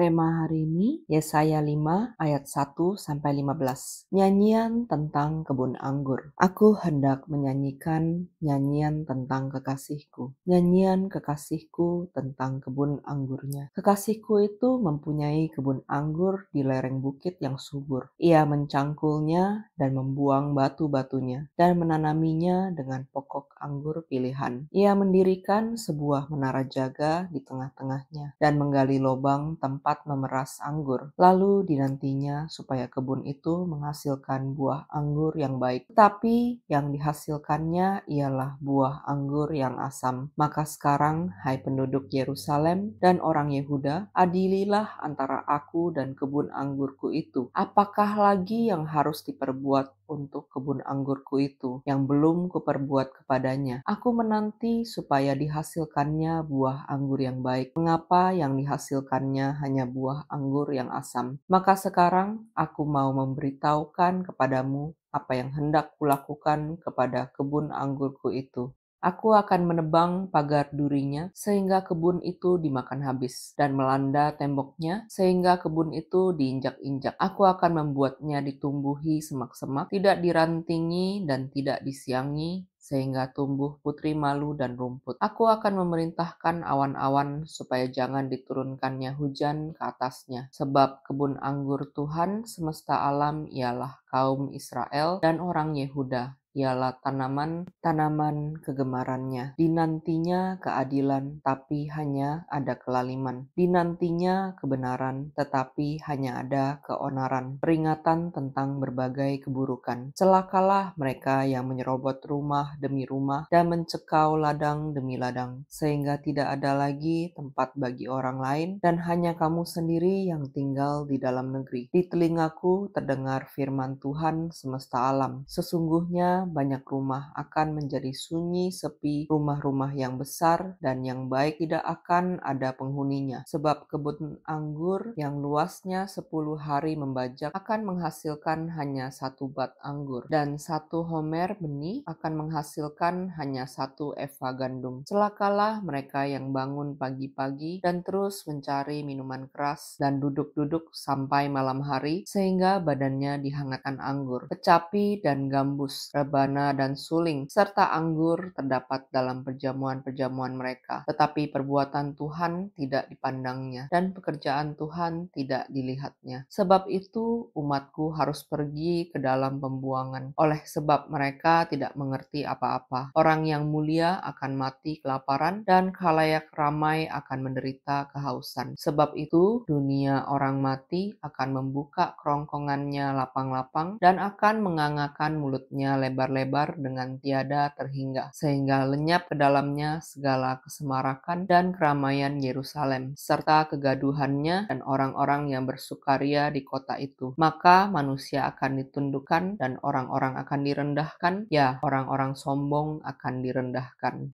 Rema hari ini Yesaya 5 ayat 1 sampai 15. Nyanyian tentang kebun anggur. Aku hendak menyanyikan nyanyian tentang kekasihku. Nyanyian kekasihku tentang kebun anggurnya. Kekasihku itu mempunyai kebun anggur di lereng bukit yang subur. Ia mencangkulnya dan membuang batu-batunya dan menanaminya dengan pokok anggur pilihan. Ia mendirikan sebuah menara jaga di tengah-tengahnya dan menggali lubang tempat tempat memeras anggur, lalu dinantinya supaya kebun itu menghasilkan buah anggur yang baik. Tetapi yang dihasilkannya ialah buah anggur yang asam. Maka sekarang, hai penduduk Yerusalem dan orang Yehuda, adililah antara aku dan kebun anggurku itu. Apakah lagi yang harus diperbuat untuk kebun anggurku itu yang belum kuperbuat kepadanya. Aku menanti supaya dihasilkannya buah anggur yang baik. Mengapa yang dihasilkannya hanya buah anggur yang asam? Maka sekarang aku mau memberitahukan kepadamu apa yang hendak kulakukan kepada kebun anggurku itu. Aku akan menebang pagar durinya sehingga kebun itu dimakan habis dan melanda temboknya sehingga kebun itu diinjak-injak. Aku akan membuatnya ditumbuhi semak-semak, tidak dirantingi dan tidak disiangi sehingga tumbuh putri malu dan rumput. Aku akan memerintahkan awan-awan supaya jangan diturunkannya hujan ke atasnya, sebab kebun anggur Tuhan semesta alam ialah kaum Israel dan orang Yehuda, ialah tanaman tanaman kegemarannya. Dinantinya keadilan, tapi hanya ada kelaliman. Dinantinya kebenaran, tetapi hanya ada keonaran. Peringatan tentang berbagai keburukan. Celakalah mereka yang menyerobot rumah demi rumah dan mencekau ladang demi ladang, sehingga tidak ada lagi tempat bagi orang lain dan hanya kamu sendiri yang tinggal di dalam negeri. Di telingaku terdengar firman Tuhan semesta alam. Sesungguhnya banyak rumah akan menjadi sunyi, sepi, rumah-rumah yang besar dan yang baik tidak akan ada penghuninya. Sebab kebun anggur yang luasnya 10 hari membajak akan menghasilkan hanya satu bat anggur dan satu homer benih akan menghasilkan hanya satu eva gandum. Celakalah mereka yang bangun pagi-pagi dan terus mencari minuman keras dan duduk-duduk sampai malam hari sehingga badannya dihangatkan anggur, kecapi dan gambus rebana dan suling, serta anggur terdapat dalam perjamuan-perjamuan mereka. Tetapi perbuatan Tuhan tidak dipandangnya, dan pekerjaan Tuhan tidak dilihatnya. Sebab itu umatku harus pergi ke dalam pembuangan, oleh sebab mereka tidak mengerti apa-apa. Orang yang mulia akan mati kelaparan, dan kalayak ramai akan menderita kehausan. Sebab itu dunia orang mati akan membuka kerongkongannya lapang-lapang, dan akan mengangakan mulutnya lebar lebar-lebar dengan tiada terhingga, sehingga lenyap ke dalamnya segala kesemarakan dan keramaian Yerusalem, serta kegaduhannya dan orang-orang yang bersukaria di kota itu. Maka manusia akan ditundukkan dan orang-orang akan direndahkan, ya orang-orang sombong akan direndahkan.